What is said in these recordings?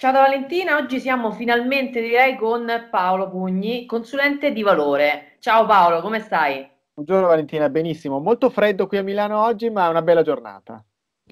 Ciao da Valentina, oggi siamo finalmente direi con Paolo Pugni, consulente di valore. Ciao Paolo, come stai? Buongiorno Valentina, benissimo. Molto freddo qui a Milano oggi, ma è una bella giornata.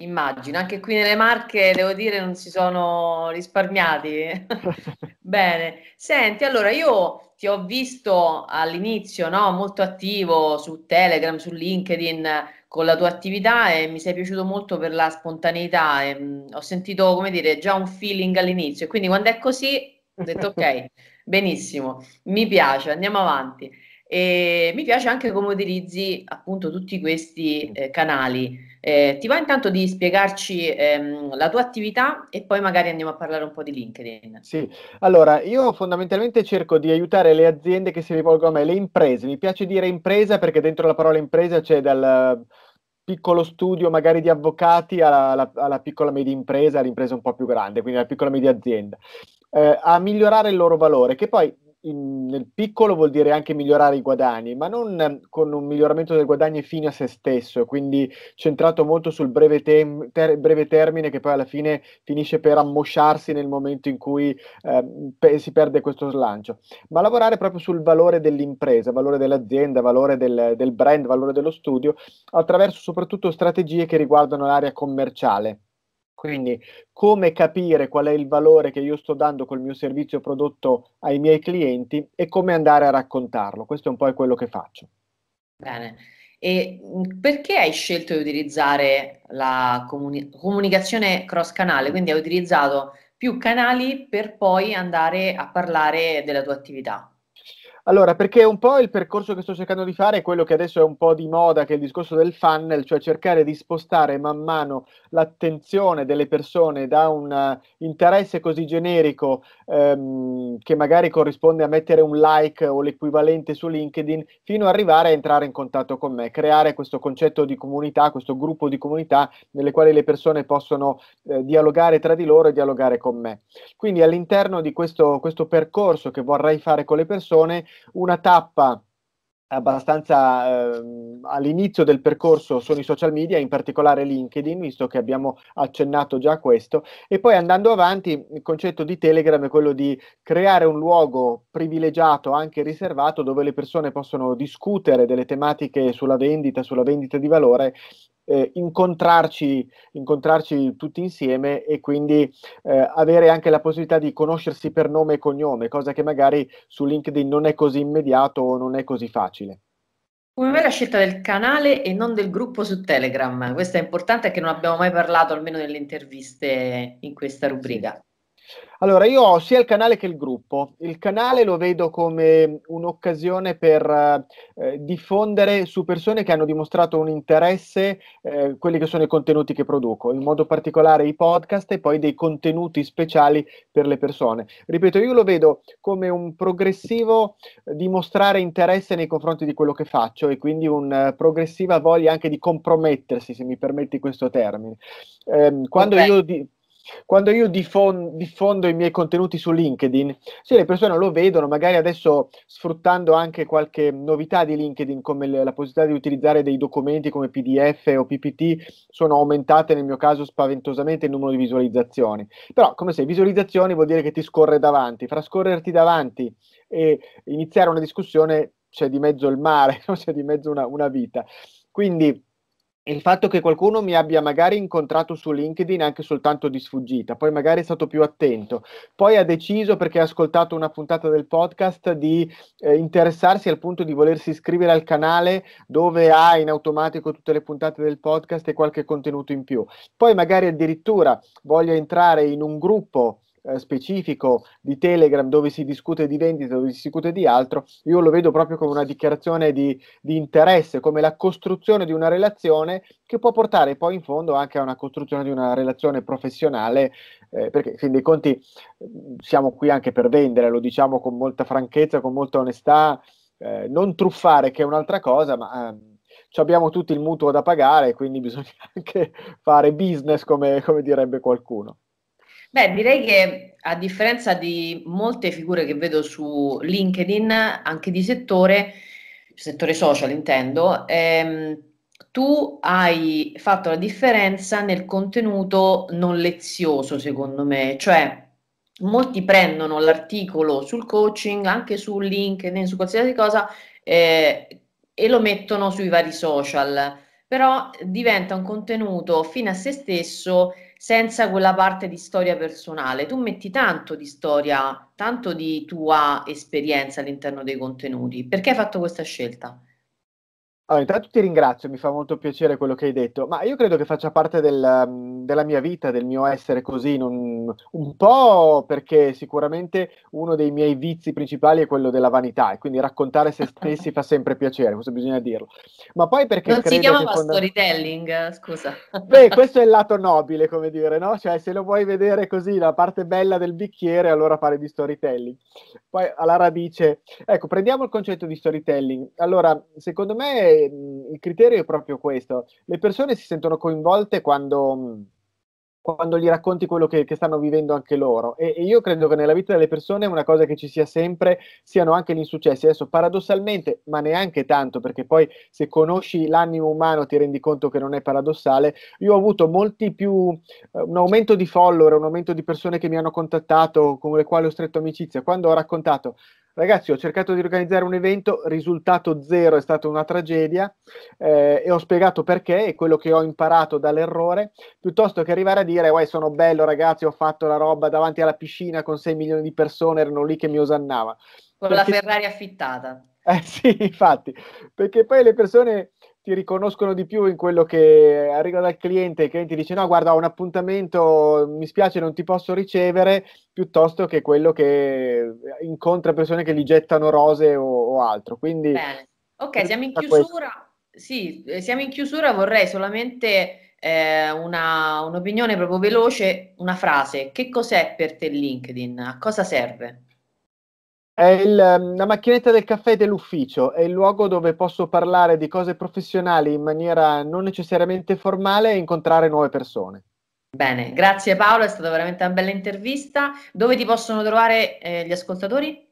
Immagino, anche qui nelle Marche devo dire non si sono risparmiati. Bene, senti, allora io ti ho visto all'inizio no, molto attivo su Telegram, su LinkedIn, con la tua attività e mi sei piaciuto molto per la spontaneità. E, mh, mm, ho sentito, come dire, già un feeling all'inizio e quindi quando è così ho detto ok, benissimo, mi piace, andiamo avanti. E mi piace anche come utilizzi appunto tutti questi eh, canali. Eh, ti va intanto di spiegarci ehm, la tua attività e poi magari andiamo a parlare un po' di LinkedIn. Sì, allora io fondamentalmente cerco di aiutare le aziende che si rivolgono a me, le imprese. Mi piace dire impresa perché dentro la parola impresa c'è dal piccolo studio magari di avvocati alla, alla, alla piccola media impresa, all'impresa un po' più grande, quindi alla piccola media azienda. Eh, a migliorare il loro valore, che poi in, nel piccolo vuol dire anche migliorare i guadagni, ma non ehm, con un miglioramento dei guadagni fine a se stesso, quindi centrato molto sul breve, tem- ter- breve termine che poi alla fine finisce per ammosciarsi nel momento in cui eh, pe- si perde questo slancio, ma lavorare proprio sul valore dell'impresa, valore dell'azienda, valore del, del brand, valore dello studio, attraverso soprattutto strategie che riguardano l'area commerciale quindi come capire qual è il valore che io sto dando col mio servizio prodotto ai miei clienti e come andare a raccontarlo. Questo è un po' quello che faccio. Bene. E mhmm, perché hai scelto di utilizzare la comuni- comunicazione cross canale? Quindi hai utilizzato più canali per poi andare a parlare della tua attività? Allora, perché un po' il percorso che sto cercando di fare è quello che adesso è un po' di moda, che è il discorso del funnel, cioè cercare di spostare man mano l'attenzione delle persone da un eh, interesse così generico ehm, che magari corrisponde a mettere un like o l'equivalente su LinkedIn, fino ad arrivare a entrare in contatto con me, creare questo concetto di comunità, questo gruppo di comunità nelle quali le persone possono eh, dialogare tra di loro e dialogare con me. Quindi all'interno di questo, questo percorso che vorrei fare con le persone, una tappa abbastanza ehm, all'inizio del percorso sono i social media, in particolare LinkedIn, visto che abbiamo accennato già a questo, e poi andando avanti il concetto di Telegram è quello di creare un luogo privilegiato, anche riservato, dove le persone possono discutere delle tematiche sulla vendita, sulla vendita di valore eh, incontrarci, incontrarci, tutti insieme e quindi eh, avere anche la possibilità di conoscersi per nome e cognome, cosa che magari su LinkedIn non è così immediato o non è così facile. Come mai la scelta del canale e non del gruppo su Telegram? Questo è importante che non abbiamo mai parlato, almeno nelle interviste in questa rubrica. Allora, io ho sia il canale che il gruppo. Il canale lo vedo come un'occasione per eh, diffondere su persone che hanno dimostrato un interesse eh, quelli che sono i contenuti che produco, in modo particolare i podcast e poi dei contenuti speciali per le persone. Ripeto, io lo vedo come un progressivo eh, dimostrare interesse nei confronti di quello che faccio e quindi una eh, progressiva voglia anche di compromettersi, se mi permetti questo termine. Eh, quando okay. io di- quando io diffon- diffondo i miei contenuti su LinkedIn, sì, le persone lo vedono, magari adesso sfruttando anche qualche novità di LinkedIn, come la possibilità di utilizzare dei documenti come PDF o PPT, sono aumentate nel mio caso spaventosamente il numero di visualizzazioni. Però, come se visualizzazioni vuol dire che ti scorre davanti, fra scorrerti davanti e iniziare una discussione c'è di mezzo il mare, c'è di mezzo una, una vita. Quindi il fatto che qualcuno mi abbia magari incontrato su LinkedIn anche soltanto di sfuggita, poi magari è stato più attento, poi ha deciso perché ha ascoltato una puntata del podcast di eh, interessarsi al punto di volersi iscrivere al canale dove ha in automatico tutte le puntate del podcast e qualche contenuto in più, poi magari addirittura voglia entrare in un gruppo eh, specifico di Telegram dove si discute di vendita, dove si discute di altro, io lo vedo proprio come una dichiarazione di, di interesse, come la costruzione di una relazione che può portare poi in fondo anche a una costruzione di una relazione professionale, eh, perché fin dei conti siamo qui anche per vendere, lo diciamo con molta franchezza, con molta onestà, eh, non truffare che è un'altra cosa, ma ehm, ci abbiamo tutti il mutuo da pagare, quindi bisogna anche fare business, come, come direbbe qualcuno. Beh, direi che a differenza di molte figure che vedo su LinkedIn, anche di settore, settore social intendo, ehm, tu hai fatto la differenza nel contenuto non lezioso, secondo me, cioè molti prendono l'articolo sul coaching, anche su LinkedIn, su qualsiasi cosa, eh, e lo mettono sui vari social, però diventa un contenuto fine a se stesso senza quella parte di storia personale. Tu metti tanto di storia, tanto di tua esperienza all'interno dei contenuti. Perché hai fatto questa scelta? Allora, intanto ti ringrazio, mi fa molto piacere quello che hai detto, ma io credo che faccia parte del, mm, della mia vita, del mio essere così, non, un po' perché sicuramente uno dei miei vizi principali è quello della vanità e quindi raccontare se stessi fa sempre piacere, questo bisogna dirlo. Ma poi perché... Non si chiamava fonda... storytelling, eh, scusa. Beh, questo è il lato nobile, come dire, no? Cioè se lo vuoi vedere così, la parte bella del bicchiere, allora parli di storytelling. Poi alla radice, ecco, prendiamo il concetto di storytelling. Allora, secondo me Ehm, il criterio è proprio questo. Le persone si sentono coinvolte quando, quando gli racconti quello che, che, stanno vivendo anche loro. E, e, io credo che nella vita delle persone una cosa che ci sia sempre siano anche gli insuccessi. Adesso paradossalmente, ma neanche tanto, perché poi se conosci l'animo umano ti rendi conto che non è paradossale. Io ho avuto molti più, eh, un aumento di follower, un aumento di persone che mi hanno contattato, con le quali ho stretto amicizia, quando ho raccontato Ragazzi, ho cercato di organizzare un evento, risultato zero, è stata una tragedia eh, e ho spiegato perché e quello che ho imparato dall'errore, piuttosto che arrivare a dire, uè, sono bello ragazzi, ho fatto la roba davanti alla piscina con 6 milioni di persone, erano lì che mi osannava. Con perché... la Ferrari affittata. Eh sì, infatti, perché poi le persone ti riconoscono di più in quello che arriva dal cliente e il cliente dice no guarda ho un appuntamento, mi spiace non ti posso ricevere, piuttosto che quello che incontra persone che gli gettano rose o, o altro. Quindi, Bene. Ok, siamo in chiusura. Sì, eh, siamo in chiusura, vorrei solamente eh, una, un'opinione proprio veloce, una frase. Che cos'è per te LinkedIn? A cosa serve? È il, ehm, la macchinetta del caffè dell'ufficio, è il luogo dove posso parlare di cose professionali in maniera non necessariamente formale e incontrare nuove persone. Bene, grazie Paolo, è stata veramente una bella intervista. Dove ti possono trovare eh, gli ascoltatori?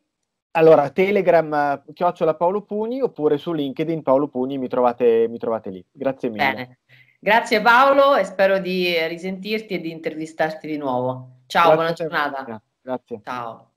Allora, Telegram chiocciola Paolo Pugni oppure su LinkedIn Paolo Pugni mi trovate, mi trovate lì. Grazie mille. Bene. Grazie Paolo e spero di risentirti e di intervistarti di nuovo. Ciao, grazie buona giornata. Grazie. Ciao.